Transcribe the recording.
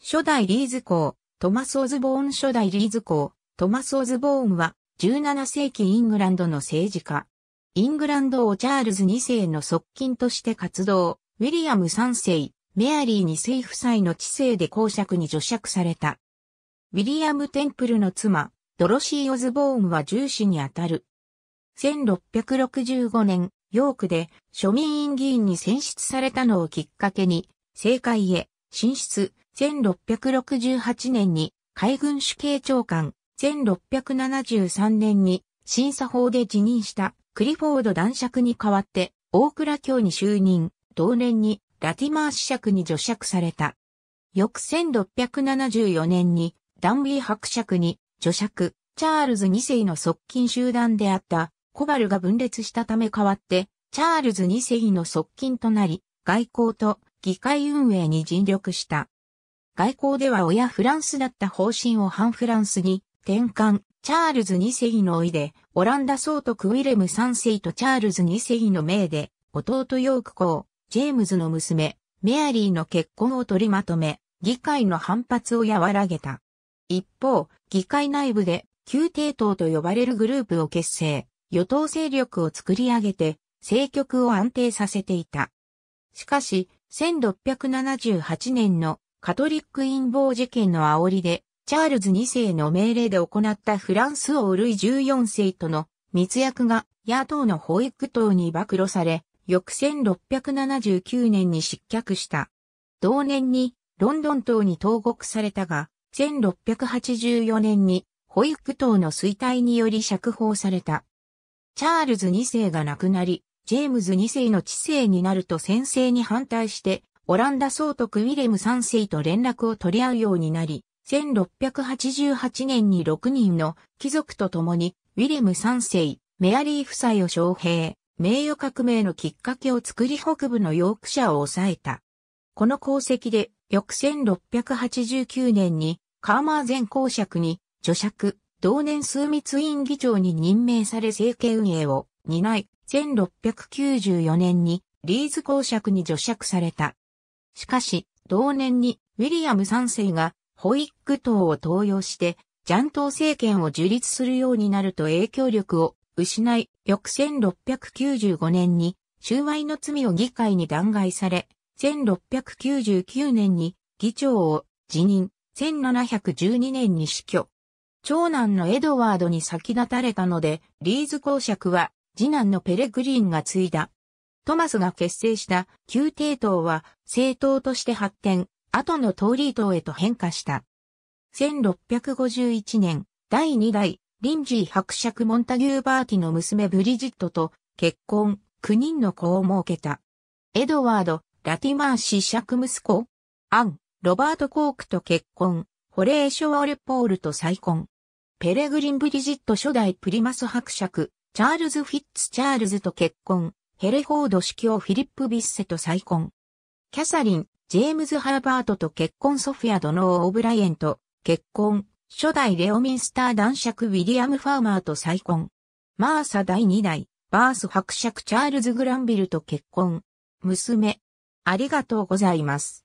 初代リーズ公、トマス・オズボーン初代リーズ公、トマス・オズボーンは17世紀イングランドの政治家。イングランド王チャールズ2世の側近として活動、ウィリアム3世、メアリー2世夫妻の知性で公爵に除爵された。ウィリアム・テンプルの妻、ドロシー・オズボーンは重視にあたる。1665年、ヨークで庶民院議員に選出されたのをきっかけに、政界へ進出、1668年に海軍主計長官、1673年に審査法で辞任したクリフォード男爵に代わって大倉卿に就任、同年にラティマー子爵に助爵された。翌1674年にダンビー伯爵に助爵、チャールズ2世の側近集団であったコバルが分裂したため代わって、チャールズ2世の側近となり、外交と議会運営に尽力した。外交では親フランスだった方針を反フランスに転換、チャールズ2世のいで、オランダ総督ウィレム3世とチャールズ2世の命で、弟ヨーク公、ジェームズの娘、メアリーの結婚を取りまとめ、議会の反発を和らげた。一方、議会内部で、旧帝党と呼ばれるグループを結成、与党勢力を作り上げて、政局を安定させていた。しかし、1678年のカトリック陰謀事件の煽りで、チャールズ2世の命令で行ったフランス王ルイ14世との密約が野党の保育党に暴露され、翌1679年に失脚した。同年にロンドン党に投獄されたが、1684年に保育党の衰退により釈放された。チャールズ2世が亡くなり、ジェームズ2世の知性になると先制に反対して、オランダ総督ウィレム3世と連絡を取り合うようになり、1688年に6人の貴族と共に、ウィレム3世、メアリー夫妻を招聘、名誉革命のきっかけを作り北部のヨークシャを抑えた。この功績で、翌1689年に、カーマー前公爵に、助爵、同年枢密院議長に任命され政権運営を担い、1694年に、リーズ公爵に除爵された。しかし、同年にウィリアム3世がホイック党を登用して、ジャン党政権を樹立するようになると影響力を失い、翌1695年に収賄の罪を議会に弾劾され、1699年に議長を辞任、1712年に死去。長男のエドワードに先立たれたので、リーズ公爵は次男のペレグリーンが継いだ。トマスが結成した旧帝党は政党として発展、後のトー党へと変化した。1651年、第2代、リンジー伯爵モンタギューバーティの娘ブリジットと結婚、9人の子を設けた。エドワード、ラティマー氏爵息子、アン、ロバート・コークと結婚、ホレーショ・オルポールと再婚。ペレグリン・ブリジット初代プリマス伯爵、チャールズ・フィッツ・チャールズと結婚、ヘレフォード司教フィリップ・ビッセと再婚。キャサリン、ジェームズ・ハーバートと結婚ソフィア・ドノー・オブライエンと結婚、初代レオミンスター男爵ウィリアム・ファーマーと再婚。マーサ第2代、バース伯爵チャールズ・グランビルと結婚。娘。ありがとうございます。